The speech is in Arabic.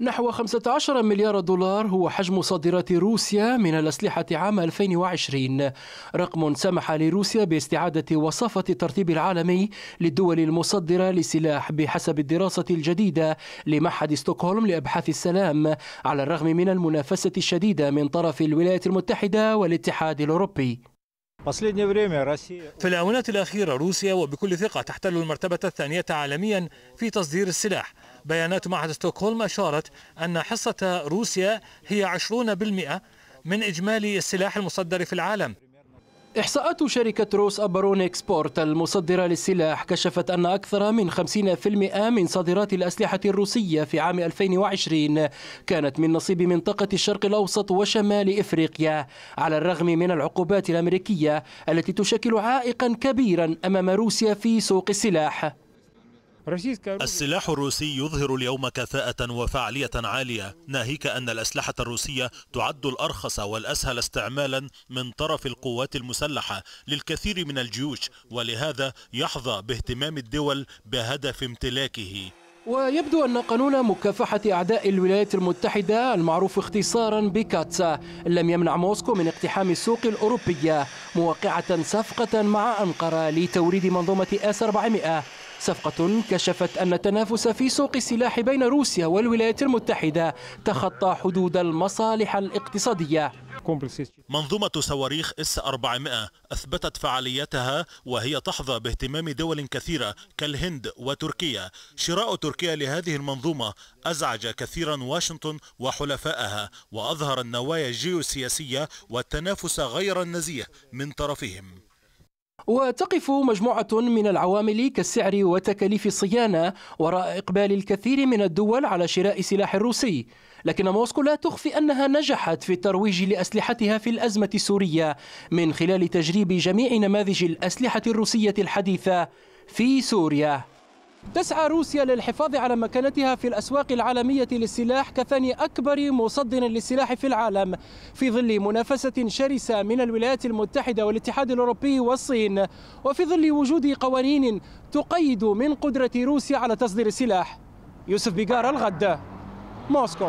نحو 15 مليار دولار هو حجم صادرات روسيا من الأسلحة عام 2020 رقم سمح لروسيا باستعادة وصفة الترتيب العالمي للدول المصدرة لسلاح بحسب الدراسة الجديدة لمعهد ستوكهولم لأبحاث السلام على الرغم من المنافسة الشديدة من طرف الولايات المتحدة والاتحاد الأوروبي في الآونات الأخيرة روسيا وبكل ثقة تحتل المرتبة الثانية عالميا في تصدير السلاح بيانات معهد ستوكهولم أشارت أن حصة روسيا هي 20% من إجمالي السلاح المصدر في العالم إحصاءات شركة روس أبرون إكسبورت المصدرة للسلاح كشفت أن أكثر من 50% من صادرات الأسلحة الروسية في عام 2020 كانت من نصيب منطقة الشرق الأوسط وشمال إفريقيا على الرغم من العقوبات الأمريكية التي تشكل عائقا كبيرا أمام روسيا في سوق السلاح السلاح الروسي يظهر اليوم كفاءة وفعالية عالية ناهيك أن الأسلحة الروسية تعد الأرخص والأسهل استعمالا من طرف القوات المسلحة للكثير من الجيوش ولهذا يحظى باهتمام الدول بهدف امتلاكه ويبدو أن قانون مكافحة أعداء الولايات المتحدة المعروف اختصارا بكاتسا لم يمنع موسكو من اقتحام السوق الأوروبية موقعة صفقة مع أنقرة لتوريد منظومة أس 400 صفقة كشفت أن التنافس في سوق السلاح بين روسيا والولايات المتحدة تخطى حدود المصالح الاقتصادية منظومة صواريخ اس 400 اثبتت فعاليتها وهي تحظى باهتمام دول كثيرة كالهند وتركيا. شراء تركيا لهذه المنظومة ازعج كثيرا واشنطن وحلفائها واظهر النوايا الجيوسياسية والتنافس غير النزيه من طرفهم. وتقف مجموعة من العوامل كالسعر وتكاليف الصيانة وراء إقبال الكثير من الدول على شراء السلاح الروسي لكن موسكو لا تخفي أنها نجحت في الترويج لأسلحتها في الأزمة السورية من خلال تجريب جميع نماذج الأسلحة الروسية الحديثة في سوريا تسعى روسيا للحفاظ على مكانتها في الأسواق العالمية للسلاح كثاني أكبر مصدر للسلاح في العالم في ظل منافسة شرسة من الولايات المتحدة والاتحاد الأوروبي والصين وفي ظل وجود قوانين تقيد من قدرة روسيا على تصدير السلاح يوسف بيغار الغد موسكو